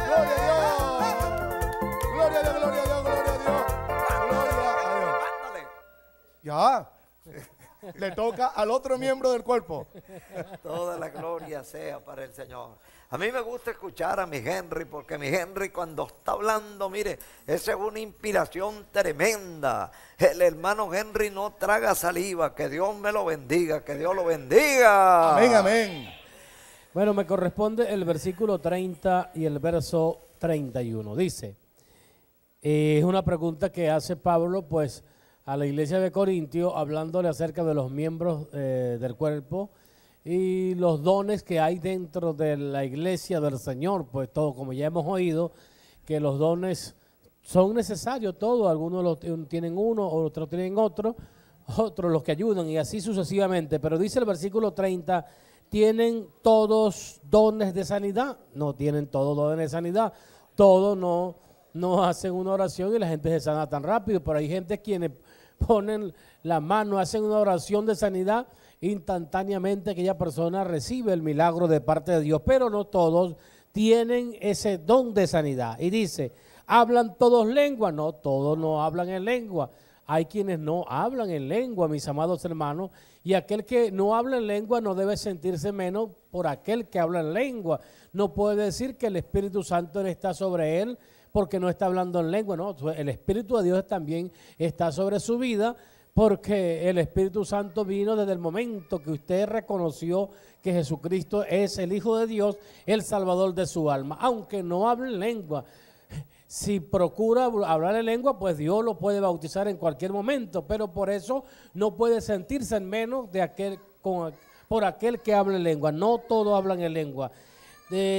Gloria a Dios, gloria a Dios, gloria a Dios. Gloria Dios. Ya. [laughs] Le toca al otro miembro del cuerpo. Toda la gloria sea para el Señor. A mí me gusta escuchar a mi Henry, porque mi Henry cuando está hablando, mire, esa es una inspiración tremenda. El hermano Henry no traga saliva, que Dios me lo bendiga, que Dios lo bendiga. Amén, amén. Bueno, me corresponde el versículo 30 y el verso 31. Dice, eh, es una pregunta que hace Pablo, pues, a la iglesia de Corintio, hablándole acerca de los miembros eh, del cuerpo y los dones que hay dentro de la iglesia del Señor, pues todo, como ya hemos oído, que los dones son necesarios todos, algunos los tienen uno, otros tienen otro, otros los que ayudan y así sucesivamente, pero dice el versículo 30, tienen todos dones de sanidad, no tienen todos dones de sanidad, todos no, no hacen una oración y la gente se sana tan rápido, pero hay gente quienes ponen la mano, hacen una oración de sanidad instantáneamente aquella persona recibe el milagro de parte de Dios, pero no todos tienen ese don de sanidad. Y dice, ¿hablan todos lengua? No, todos no hablan en lengua. Hay quienes no hablan en lengua, mis amados hermanos, y aquel que no habla en lengua no debe sentirse menos por aquel que habla en lengua. No puede decir que el Espíritu Santo está sobre él porque no está hablando en lengua, no, el Espíritu de Dios también está sobre su vida, porque el Espíritu Santo vino desde el momento que usted reconoció que Jesucristo es el Hijo de Dios, el Salvador de su alma. Aunque no hable lengua, si procura hablar lengua, pues Dios lo puede bautizar en cualquier momento, pero por eso no puede sentirse en menos de aquel, por aquel que habla lengua. No todos hablan en lengua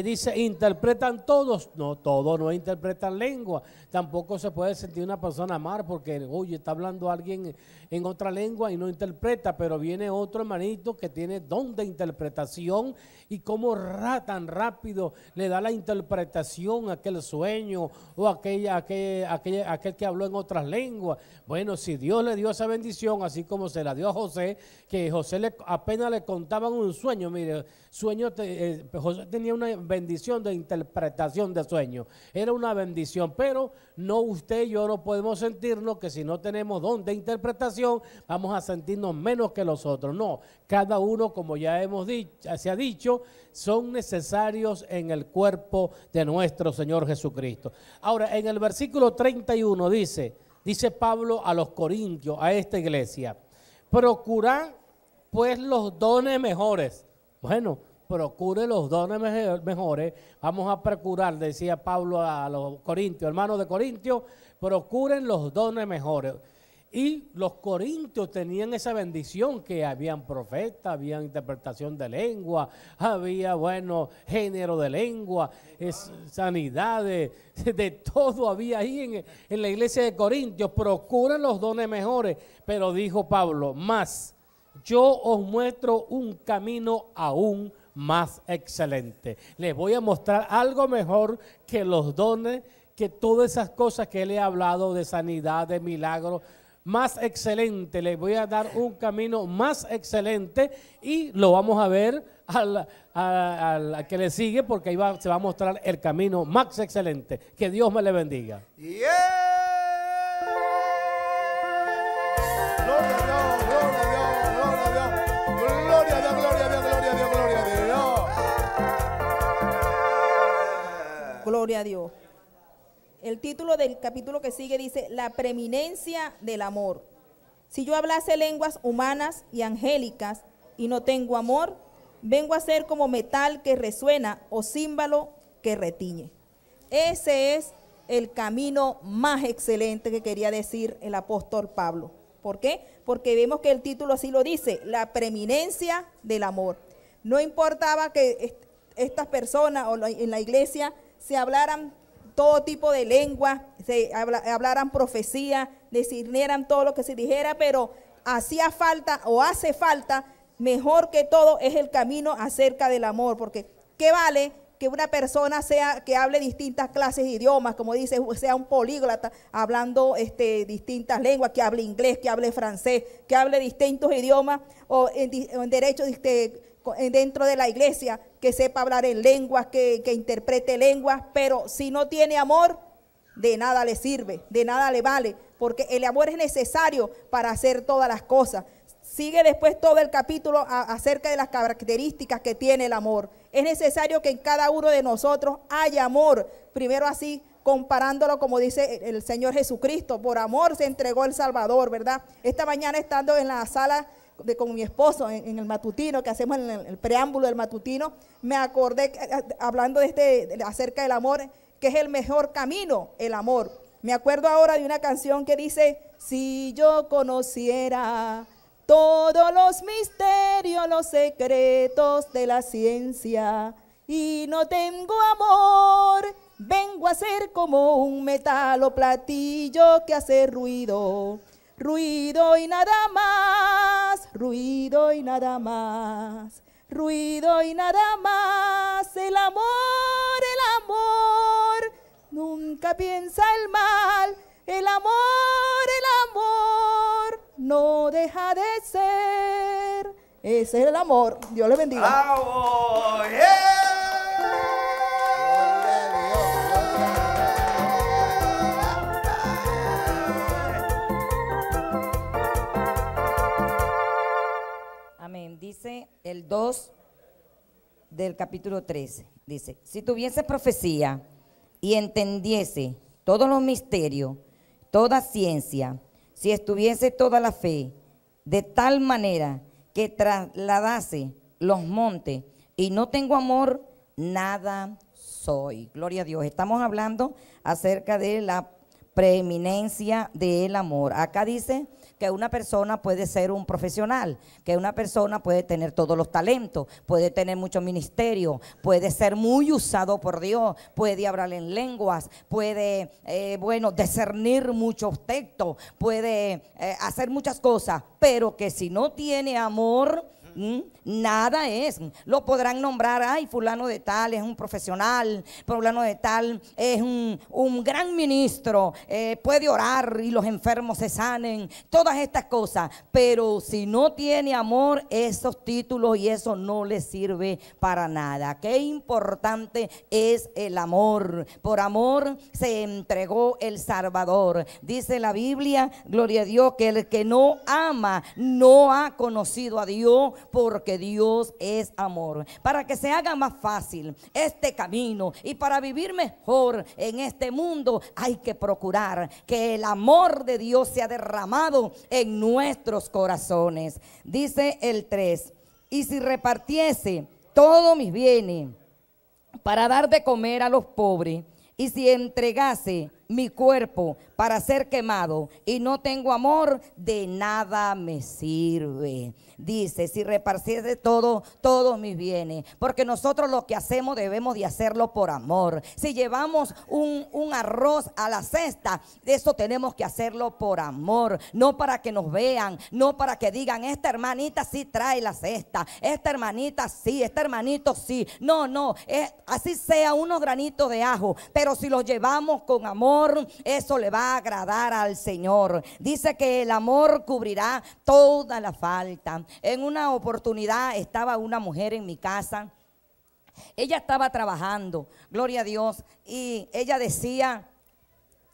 dice, interpretan todos. No, todos no interpretan lengua. Tampoco se puede sentir una persona amar porque, oye, está hablando alguien en otra lengua y no interpreta, pero viene otro hermanito que tiene don de interpretación y como ra, tan rápido le da la interpretación a aquel sueño o aquella, aquel, aquel, que habló en otras lenguas. Bueno, si Dios le dio esa bendición, así como se la dio a José, que José le, apenas le contaban un sueño, mire, sueño, eh, José tenía un una bendición de interpretación de sueños, era una bendición, pero no usted y yo no podemos sentirnos que si no tenemos don de interpretación vamos a sentirnos menos que los otros, no, cada uno como ya hemos dicho, se ha dicho, son necesarios en el cuerpo de nuestro Señor Jesucristo. Ahora, en el versículo 31 dice, dice Pablo a los corintios, a esta iglesia, procurad pues los dones mejores. Bueno, procure los dones mejores. Vamos a procurar, decía Pablo a los corintios, hermanos de Corintios, procuren los dones mejores. Y los corintios tenían esa bendición que habían profetas, había interpretación de lengua, había, bueno, género de lengua, es, sanidades, [laughs] de todo había ahí en, la iglesia de Corintios. Procuren los dones mejores, pero dijo Pablo, más, yo os muestro un camino aún más excelente. Les voy a mostrar algo mejor que los dones, que todas esas cosas que le he hablado de sanidad, de milagro más excelente. Les voy a dar un camino más excelente y lo vamos a ver al, que le sigue porque ahí se va a mostrar el camino más excelente. Que Dios me le bendiga. Gloria a Dios. El título del capítulo que sigue dice, la preeminencia del amor. Si yo hablase lenguas humanas y angélicas y no tengo amor, vengo a ser como metal que resuena o símbolo que retiñe. Ese es el camino más excelente que quería decir el apóstol Pablo. ¿Por qué? Porque vemos que el título así lo dice, la preeminencia del amor. No importaba que estas personas o en la iglesia se hablaran todo tipo de lengua, se hablaran profecía, discernieran todo lo que se dijera, pero hacía falta o hace falta, mejor que todo es el camino acerca del amor, porque ¿qué vale que una persona sea que hable distintas clases de idiomas, como dice, sea un políglota, hablando este, distintas lenguas, que hable inglés, que hable francés, que hable distintos idiomas o en, derecho este, eh, dentro de la iglesia, que sepa hablar en lenguas, que, que interprete lenguas, pero si no tiene amor, de nada le sirve, de nada le vale, porque el amor es necesario para hacer todas las cosas. Sigue después todo el capítulo acerca de las características que tiene el amor. Es necesario que en cada uno de nosotros haya amor. Primero así, comparándolo como dice el Señor Jesucristo. Por amor se entregó el Salvador, ¿verdad? Esta mañana estando en la sala de, con mi esposo en, el matutino, que hacemos en el, preámbulo del matutino, me acordé eh, hablando de este, acerca del amor, que es el mejor camino, el amor. Me acuerdo ahora de una canción que dice, si yo conociera todos los misterios, los secretos de la ciencia, y no tengo amor, vengo a ser como un metal o platillo que hace ruido Ruido y nada más, ruido y nada más, ruido y nada más. El amor, el amor, nunca piensa el mal. El amor, el amor, no deja de ser. Ese es el amor. Dios le bendiga. dice el 2 del capítulo 13. Dice, si tuviese profecía y entendiese todos los misterios, toda ciencia, si estuviese toda la fe, de tal manera que trasladase los montes y no tengo amor, nada soy. Gloria a Dios. Estamos hablando acerca de la preeminencia del amor. Acá dice que una persona puede ser un profesional, que una persona puede tener todos los talentos, puede tener mucho ministerio, puede ser muy usado por Dios, puede hablar en lenguas, puede, eh, bueno, discernir muchos textos, puede eh, hacer muchas cosas, pero que si no tiene amor, Mm, nada es. Lo podrán nombrar, ay, fulano de tal es un profesional, fulano de tal es un, un gran ministro, eh, puede orar y los enfermos se sanen, todas estas cosas. Pero si no tiene amor, esos títulos y eso no le sirve para nada. Qué importante es el amor. Por amor se entregó el Salvador. Dice la Biblia, gloria a Dios, que el que no ama no ha conocido a Dios porque Dios es amor. Para que se haga más fácil este camino y para vivir mejor en este mundo, hay que procurar que el amor de Dios sea derramado en nuestros corazones. Dice el 3, y si repartiese todos mis bienes para dar de comer a los pobres, y si entregase mi cuerpo para ser quemado y no tengo amor, de nada me sirve. Dice, si repartiese todo, todos mis bienes, porque nosotros lo que hacemos debemos de hacerlo por amor. Si llevamos un, arroz a la cesta, eso tenemos que hacerlo por amor, no para que nos vean, no para que digan, esta hermanita sí trae la cesta, esta hermanita sí, este hermanito sí. No, no, así sea unos granitos de ajo, pero si lo llevamos con amor, eso le va agradar al Señor. Dice que el amor cubrirá toda la falta. En una oportunidad estaba una mujer en mi casa. Ella estaba trabajando, gloria a Dios, y ella decía,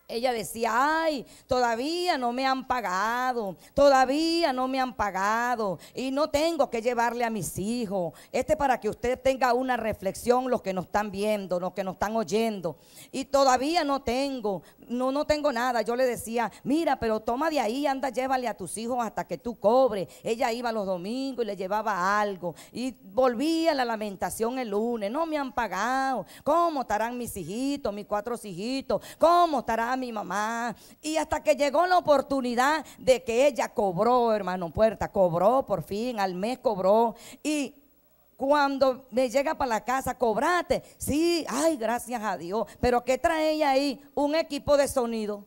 ella decía, ay, todavía no me han pagado, todavía no me han pagado y no tengo que llevarle a mis hijos. Este para que usted tenga una reflexión, los que nos están viendo, los que nos están oyendo. Y todavía no tengo, no, no tengo nada. Yo le decía, mira, pero toma de ahí, anda, llévale a tus hijos hasta que tú cobres. Ella iba los domingos y le llevaba algo. Y volvía la lamentación el lunes, no me han pagado. ¿Cómo estarán mis hijitos, mis cuatro hijitos? ¿Cómo estarán mi mamá. Y hasta que llegó la oportunidad de que ella cobró, hermano Puerta, cobró por fin, al mes cobró. Y cuando me llega para la casa, cobrate. Sí, ay, gracias a Dios. Pero que trae ella ahí? Un equipo de sonido.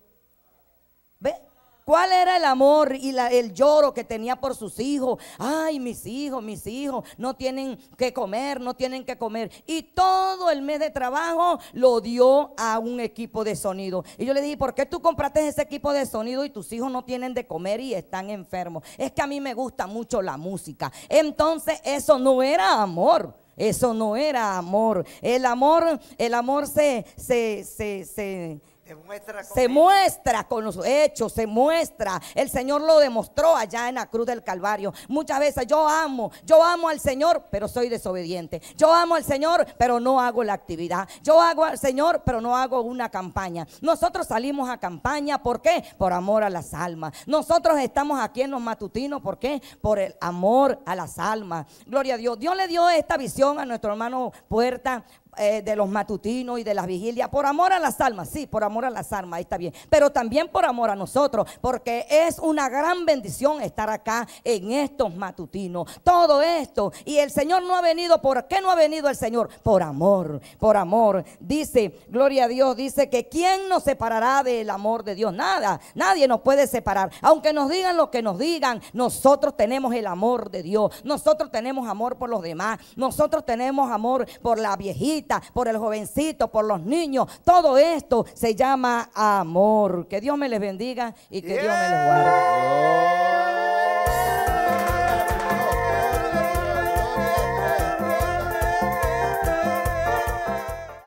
¿Ve? ¿Cuál era el amor y el lloro que tenía por sus hijos? Ay, mis hijos, mis hijos, no tienen que comer, no tienen que comer. Y todo el mes de trabajo lo dio a un equipo de sonido. Y yo le dije, ¿por qué tú compraste ese equipo de sonido y tus hijos no tienen de comer y están enfermos? Es que a mí me gusta mucho la música. Entonces, eso no era amor. Eso no era amor. El amor, el amor se, se, se, se se muestra, con los hechos, se muestra. El Señor lo demostró allá en la cruz del Calvario. Muchas veces yo amo, yo amo al Señor, pero soy desobediente. Yo amo al Señor, pero no hago la actividad. Yo hago al Señor, pero no hago una campaña. Nosotros salimos a campaña, ¿por qué? Por amor a las almas. Nosotros estamos aquí en los matutinos, ¿por qué? Por el amor a las almas. Gloria a Dios. Dios le dio esta visión a nuestro hermano Puerta eh, de los matutinos y de las vigilias, por amor a las almas, sí, por amor a las almas, ahí está bien, pero también por amor a nosotros, porque es una gran bendición estar acá en estos matutinos, todo esto, y el Señor no ha venido, ¿por qué no ha venido el Señor? Por amor, por amor, dice, gloria a Dios, dice que ¿quién nos separará del amor de Dios? Nada, nadie nos puede separar, aunque nos digan lo que nos digan, nosotros tenemos el amor de Dios, nosotros tenemos amor por los demás, nosotros tenemos amor por la viejita, por el jovencito, por los niños. Todo esto se llama amor. Que Dios me les bendiga y que Dios me les guarde.